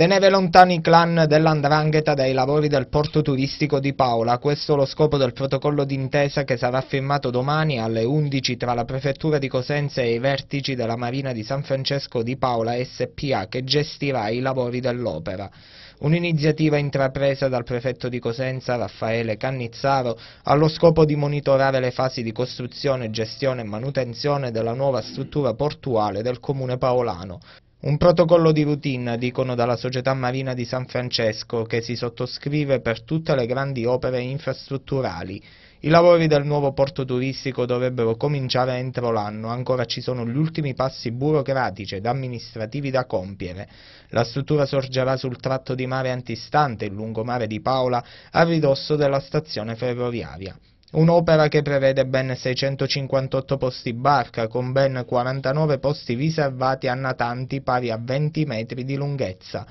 Tenere lontani i clan dell'Andrangheta dai lavori del porto turistico di Paola, questo è lo scopo del protocollo d'intesa che sarà firmato domani alle 11 tra la prefettura di Cosenza e i vertici della Marina di San Francesco di Paola SPA che gestirà i lavori dell'opera. Un'iniziativa intrapresa dal prefetto di Cosenza Raffaele Cannizzaro allo scopo di monitorare le fasi di costruzione, gestione e manutenzione della nuova struttura portuale del comune paolano. Un protocollo di routine, dicono dalla Società Marina di San Francesco, che si sottoscrive per tutte le grandi opere infrastrutturali. I lavori del nuovo porto turistico dovrebbero cominciare entro l'anno, ancora ci sono gli ultimi passi burocratici ed amministrativi da compiere. La struttura sorgerà sul tratto di mare antistante il lungomare di Paola, a ridosso della stazione ferroviaria. Un'opera che prevede ben 658 posti barca, con ben 49 posti riservati a natanti pari a 20 metri di lunghezza.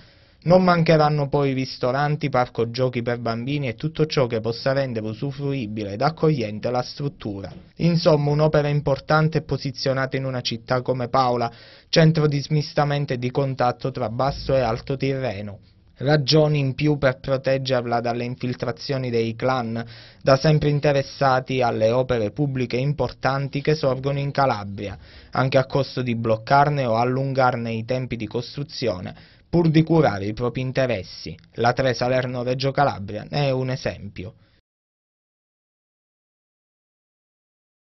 Non mancheranno poi ristoranti, parco giochi per bambini e tutto ciò che possa rendere usufruibile ed accogliente la struttura. Insomma, un'opera importante posizionata in una città come Paola, centro di smistamento e di contatto tra basso e alto Tirreno ragioni in più per proteggerla dalle infiltrazioni dei clan, da sempre interessati alle opere pubbliche importanti che sorgono in Calabria, anche a costo di bloccarne o allungarne i tempi di costruzione, pur di curare i propri interessi. La Tre Salerno-Reggio Calabria ne è un esempio.